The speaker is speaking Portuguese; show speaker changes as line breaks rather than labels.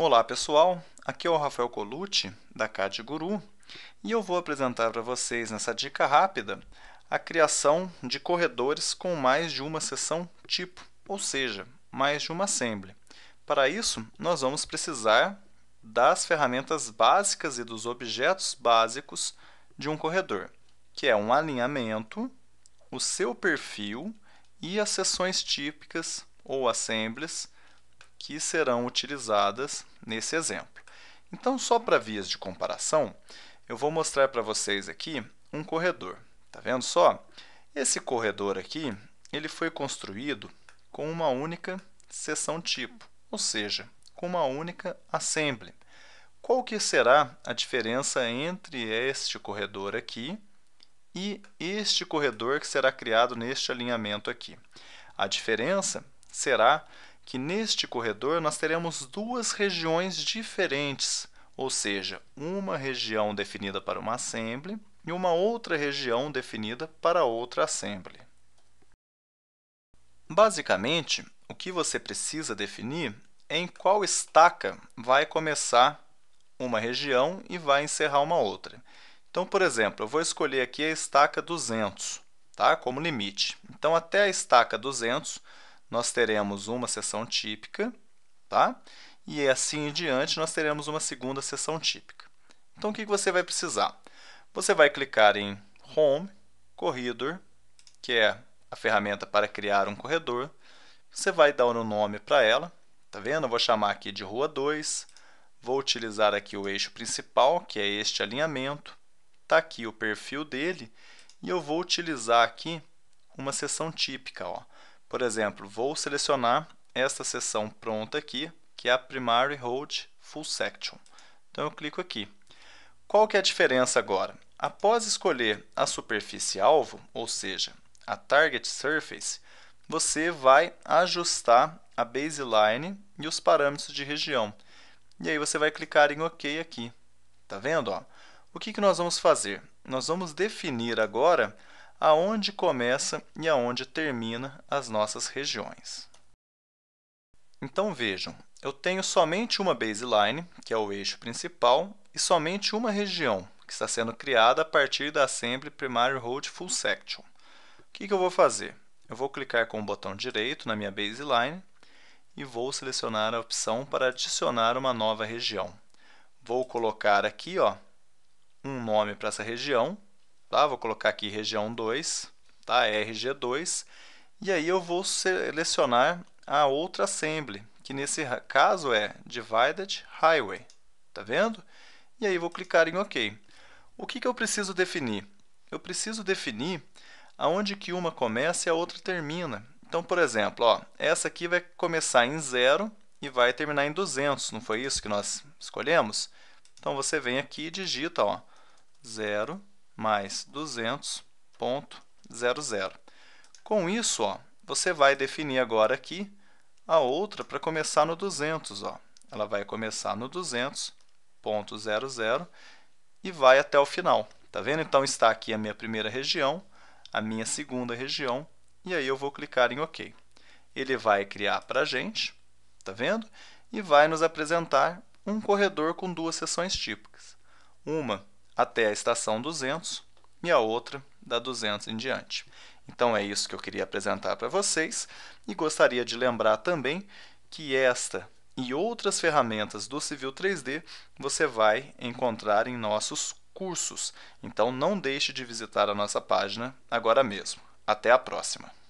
Olá pessoal, aqui é o Rafael Colucci da CAD Guru e eu vou apresentar para vocês nessa dica rápida a criação de corredores com mais de uma seção tipo, ou seja, mais de uma assembly. Para isso, nós vamos precisar das ferramentas básicas e dos objetos básicos de um corredor, que é um alinhamento, o seu perfil e as seções típicas ou assemblies que serão utilizadas nesse exemplo. Então, só para vias de comparação, eu vou mostrar para vocês aqui um corredor. Tá vendo só? Esse corredor aqui, ele foi construído com uma única seção tipo, ou seja, com uma única assembly. Qual que será a diferença entre este corredor aqui e este corredor que será criado neste alinhamento aqui? A diferença será que neste corredor nós teremos duas regiões diferentes, ou seja, uma região definida para uma assembly e uma outra região definida para outra assembly. Basicamente, o que você precisa definir é em qual estaca vai começar uma região e vai encerrar uma outra. Então, por exemplo, eu vou escolher aqui a estaca 200 tá? como limite. Então, até a estaca 200, nós teremos uma sessão típica, tá? E assim em diante, nós teremos uma segunda sessão típica. Então, o que você vai precisar? Você vai clicar em Home, Corredor, que é a ferramenta para criar um corredor. Você vai dar um nome para ela. Tá vendo? Eu vou chamar aqui de Rua 2. Vou utilizar aqui o eixo principal, que é este alinhamento. Está aqui o perfil dele. E eu vou utilizar aqui uma seção típica. Ó. Por exemplo, vou selecionar esta seção pronta aqui, que é a Primary Hold Full Section. Então eu clico aqui. Qual que é a diferença agora? Após escolher a superfície alvo, ou seja, a Target Surface, você vai ajustar a baseline e os parâmetros de região. E aí você vai clicar em OK aqui. Tá vendo? Ó? O que, que nós vamos fazer? Nós vamos definir agora aonde começa e aonde termina as nossas regiões. Então vejam, eu tenho somente uma baseline, que é o eixo principal, e somente uma região, que está sendo criada a partir da Assembly Primary Road Full Section. O que, que eu vou fazer? Eu vou clicar com o botão direito na minha baseline e vou selecionar a opção para adicionar uma nova região. Vou colocar aqui ó, um nome para essa região, Tá? Vou colocar aqui região 2, tá? RG2, e aí eu vou selecionar a outra assembly, que nesse caso é Divided Highway, tá vendo? E aí vou clicar em OK. O que, que eu preciso definir? Eu preciso definir aonde que uma começa e a outra termina. Então, por exemplo, ó, essa aqui vai começar em 0 e vai terminar em 200, não foi isso que nós escolhemos? Então, você vem aqui e digita ó, 0, mais 200.00. Com isso, ó, você vai definir agora aqui a outra para começar no 200. Ó. Ela vai começar no 200.00 e vai até o final. Tá vendo? Então está aqui a minha primeira região, a minha segunda região, e aí eu vou clicar em OK. Ele vai criar para a gente, tá vendo? E vai nos apresentar um corredor com duas seções típicas. Uma até a estação 200 e a outra da 200 em diante. Então é isso que eu queria apresentar para vocês e gostaria de lembrar também que esta e outras ferramentas do Civil 3D você vai encontrar em nossos cursos. Então não deixe de visitar a nossa página agora mesmo. Até a próxima!